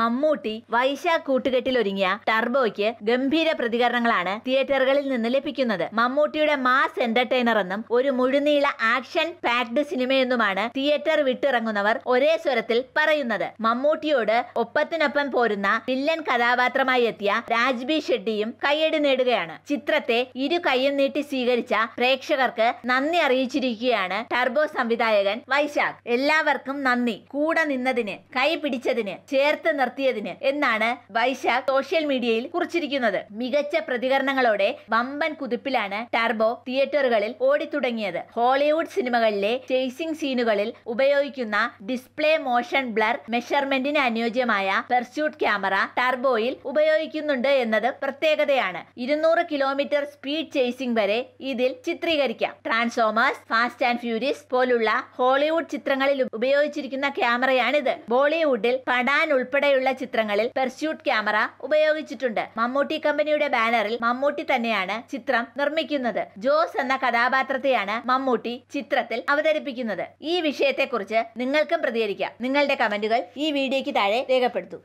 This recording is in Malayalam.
മമ്മൂട്ടി വൈശാഖ് കൂട്ടുകെട്ടിൽ ഒരുങ്ങിയ ടർബോയ്ക്ക് ഗംഭീര പ്രതികരണങ്ങളാണ് തിയേറ്ററുകളിൽ നിന്ന് ലഭിക്കുന്നത് മമ്മൂട്ടിയുടെ മാസ് എന്റർടൈനർ എന്നും ഒരു മുഴുനീള ആക്ഷൻ പാക്ഡ് സിനിമയെന്നുമാണ് തിയേറ്റർ വിട്ടിറങ്ങുന്നവർ ഒരേ സ്വരത്തിൽ പറയുന്നത് മമ്മൂട്ടിയോട് ഒപ്പത്തിനൊപ്പം പോരുന്ന വില്ലൻ കഥാപാത്രമായി എത്തിയ രാജ്ബി ഷെഡ്ഡിയും കയ്യടി നേടുകയാണ് ചിത്രത്തെ ഇരു കൈയും നീട്ടി സ്വീകരിച്ച പ്രേക്ഷകർക്ക് നന്ദി അറിയിച്ചിരിക്കുകയാണ് ടർബോ സംവിധായകൻ വൈശാഖ് എല്ലാവർക്കും നന്ദി കൂടെ നിന്നതിന് കൈ പിടിച്ചതിന് ചേർത്ത് നിർത്തിയതിന് എന്നാണ് വൈശാഖ് സോഷ്യൽ മീഡിയയിൽ കുറിച്ചിരിക്കുന്നത് മികച്ച പ്രതികരണങ്ങളോടെ വമ്പൻ കുതിപ്പിലാണ് ടർബോ തിയേറ്ററുകളിൽ ഓടിത്തുടങ്ങിയത് ഹോളിവുഡ് സിനിമകളിലെ ചേസിംഗ് സീനുകളിൽ ഉപയോഗിക്കുന്ന ഡിസ്പ്ലേ മോഷൻ ബ്ലർ മെഷർമെന്റിന് അനുയോജ്യമായ പെർസ്യൂട്ട് ക്യാമറ ടർബോയിൽ ഉപയോഗിക്കുന്നുണ്ട് എന്നത് പ്രത്യേകതയാണ് ഇരുന്നൂറ് കിലോമീറ്റർ സ്പീഡ് ചേസിംഗ് വരെ ഇതിൽ ചിത്രീകരിക്കാം ട്രാൻസ്ഫോമേഴ്സ് ഫാസ്റ്റ് ആൻഡ് ഫ്യൂരിസ് പോലുള്ള ഹോളിവുഡ് ചിത്രങ്ങളിൽ ഉപയോഗിച്ചിരിക്കുന്ന ക്യാമറയാണിത് ബോളിവുഡിൽ പടാൻ ഉൾപ്പെടെ ഉൾപ്പെടെയുള്ള ചിത്രങ്ങളിൽ പെർസ്യൂട്ട് ക്യാമറ ഉപയോഗിച്ചിട്ടുണ്ട് മമ്മൂട്ടി കമ്പനിയുടെ ബാനറിൽ മമ്മൂട്ടി തന്നെയാണ് ചിത്രം നിർമ്മിക്കുന്നത് ജോസ് എന്ന കഥാപാത്രത്തെയാണ് മമ്മൂട്ടി ചിത്രത്തിൽ അവതരിപ്പിക്കുന്നത് ഈ വിഷയത്തെക്കുറിച്ച് നിങ്ങൾക്കും പ്രതികരിക്കാം നിങ്ങളുടെ കമന്റുകൾ ഈ വീഡിയോയ്ക്ക് താഴെ രേഖപ്പെടുത്തും